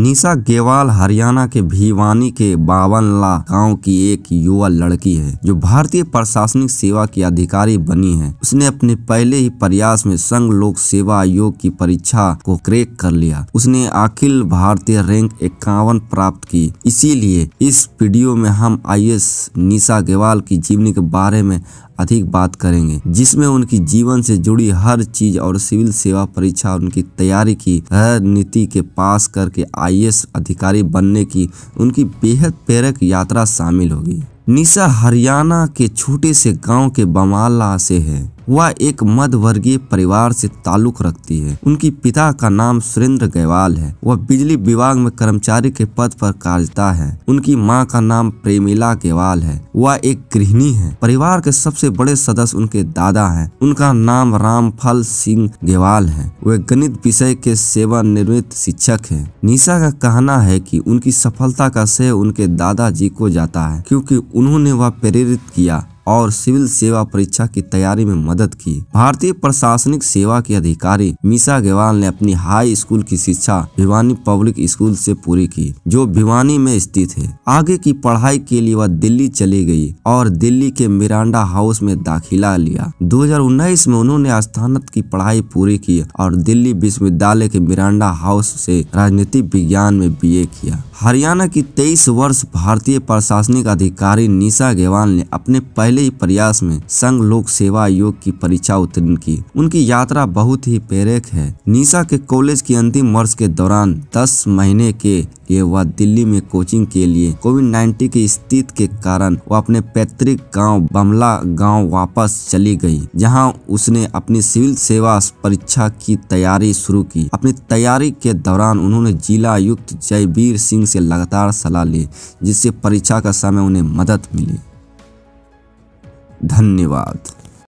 निशा गेवाल हरियाणा के भिवानी के बावनला गांव की एक युवा लड़की है जो भारतीय प्रशासनिक सेवा की अधिकारी बनी है उसने अपने पहले ही प्रयास में संघ लोक सेवा आयोग की परीक्षा को क्रेक कर लिया उसने अखिल भारतीय रैंक इक्यावन प्राप्त की इसीलिए इस वीडियो में हम आई निशा गेवाल की जीवनी के बारे में अधिक बात करेंगे जिसमें उनकी जीवन से जुड़ी हर चीज और सिविल सेवा परीक्षा उनकी तैयारी की रणनीति के पास करके आई अधिकारी बनने की उनकी बेहद प्रेरक यात्रा शामिल होगी निशा हरियाणा के छोटे से गांव के बमाला से है वह एक मध्य वर्गीय परिवार से ताल्लुक रखती है उनकी पिता का नाम सुरेंद्र गयवाल है वह बिजली विभाग में कर्मचारी के पद पर कार्यता है उनकी माँ का नाम प्रेमिला गेवाल है वह एक गृहिणी है परिवार के सबसे बड़े सदस्य उनके दादा है उनका नाम रामफल सिंह गेवाल है वे गणित विषय के सेवानिवृत्त शिक्षक है निशा का कहना है कि उनकी सफलता का श्रेय उनके दादाजी को जाता है क्योंकि उन्होंने वह प्रेरित किया और सिविल सेवा परीक्षा की तैयारी में मदद की भारतीय प्रशासनिक सेवा के अधिकारी मीसा गेवाल ने अपनी हाई स्कूल की शिक्षा भिवानी पब्लिक स्कूल से पूरी की जो भिवानी में स्थित है आगे की पढ़ाई के लिए वह दिल्ली चली गई और दिल्ली के मिरांडा हाउस में दाखिला लिया दो में उन्होंने स्थान की पढ़ाई पूरी की और दिल्ली विश्वविद्यालय के मिरांडा हाउस से राजनीतिक विज्ञान में बीए किया हरियाणा की 23 वर्ष भारतीय प्रशासनिक अधिकारी निशा गेवाल ने अपने पहले पहले ही प्रयास में संघ लोक सेवा आयोग की परीक्षा उत्तीर्ण की उनकी यात्रा बहुत ही प्रेरक है निशा के कॉलेज के अंतिम वर्ष के दौरान 10 महीने के लिए वह दिल्ली में कोचिंग के लिए कोविड नाइन्टीन की स्थिति के कारण वह अपने पैतृक गांव बमला गांव वापस चली गई जहां उसने अपनी सिविल सेवा परीक्षा की तैयारी शुरू की अपनी तैयारी के दौरान उन्होंने जिला आयुक्त जयवीर सिंह से लगातार सलाह ली जिससे परीक्षा का समय उन्हें मदद मिली धन्यवाद